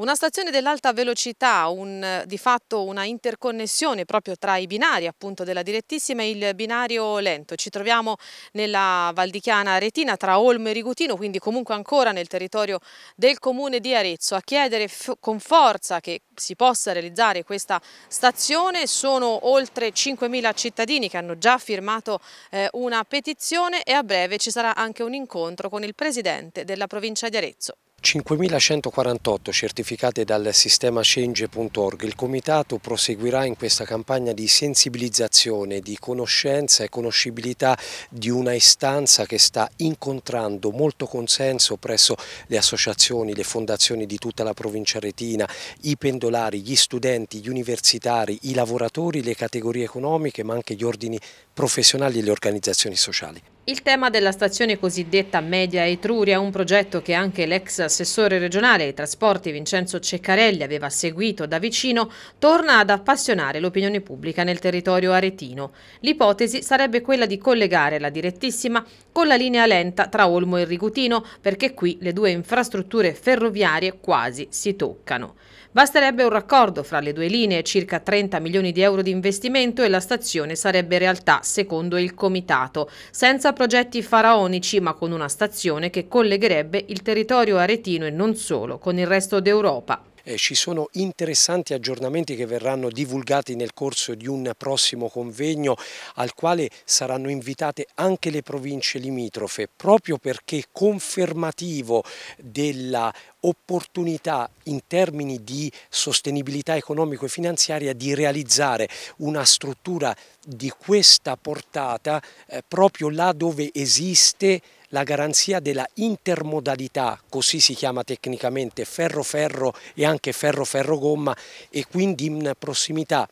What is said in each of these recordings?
Una stazione dell'alta velocità, un, di fatto una interconnessione proprio tra i binari appunto della direttissima e il binario lento. Ci troviamo nella Valdichiana Aretina tra Olmo e Rigutino, quindi comunque ancora nel territorio del comune di Arezzo. A chiedere con forza che si possa realizzare questa stazione sono oltre 5.000 cittadini che hanno già firmato eh, una petizione e a breve ci sarà anche un incontro con il presidente della provincia di Arezzo. 5.148 certificate dal sistema change.org, il Comitato proseguirà in questa campagna di sensibilizzazione, di conoscenza e conoscibilità di una istanza che sta incontrando molto consenso presso le associazioni, le fondazioni di tutta la provincia retina, i pendolari, gli studenti, gli universitari, i lavoratori, le categorie economiche ma anche gli ordini professionali e le organizzazioni sociali. Il tema della stazione cosiddetta Media Etruria, un progetto che anche l'ex assessore regionale ai trasporti Vincenzo Ceccarelli aveva seguito da vicino, torna ad appassionare l'opinione pubblica nel territorio aretino. L'ipotesi sarebbe quella di collegare la direttissima con la linea lenta tra Olmo e Rigutino, perché qui le due infrastrutture ferroviarie quasi si toccano. Basterebbe un raccordo fra le due linee, circa 30 milioni di euro di investimento e la stazione sarebbe realtà secondo il comitato, senza progetti faraonici ma con una stazione che collegherebbe il territorio aretino e non solo con il resto d'Europa. Eh, ci sono interessanti aggiornamenti che verranno divulgati nel corso di un prossimo convegno al quale saranno invitate anche le province limitrofe proprio perché confermativo della opportunità in termini di sostenibilità economico e finanziaria di realizzare una struttura di questa portata eh, proprio là dove esiste la garanzia della intermodalità, così si chiama tecnicamente ferro-ferro e anche ferro-ferro-gomma e quindi in prossimità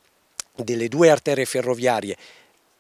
delle due arterie ferroviarie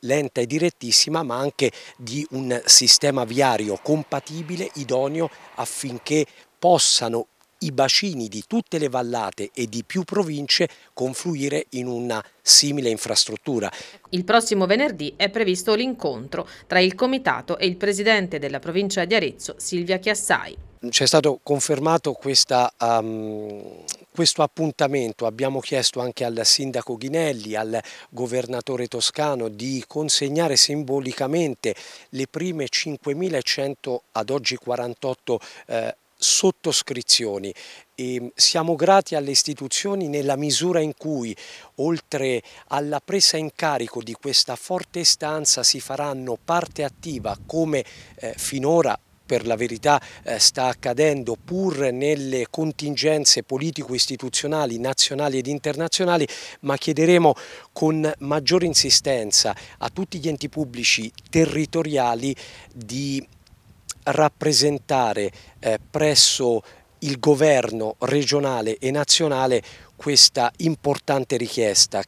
lenta e direttissima ma anche di un sistema viario compatibile, idoneo affinché possano i bacini di tutte le vallate e di più province confluire in una simile infrastruttura. Il prossimo venerdì è previsto l'incontro tra il Comitato e il Presidente della provincia di Arezzo, Silvia Chiassai. C'è stato confermato questa, um, questo appuntamento, abbiamo chiesto anche al sindaco Ghinelli, al governatore toscano di consegnare simbolicamente le prime 5.100 ad oggi 48 eh, sottoscrizioni. E ehm, siamo grati alle istituzioni nella misura in cui, oltre alla presa in carico di questa forte stanza, si faranno parte attiva come eh, finora per la verità eh, sta accadendo pur nelle contingenze politico-istituzionali nazionali ed internazionali, ma chiederemo con maggiore insistenza a tutti gli enti pubblici territoriali di rappresentare eh, presso il governo regionale e nazionale questa importante richiesta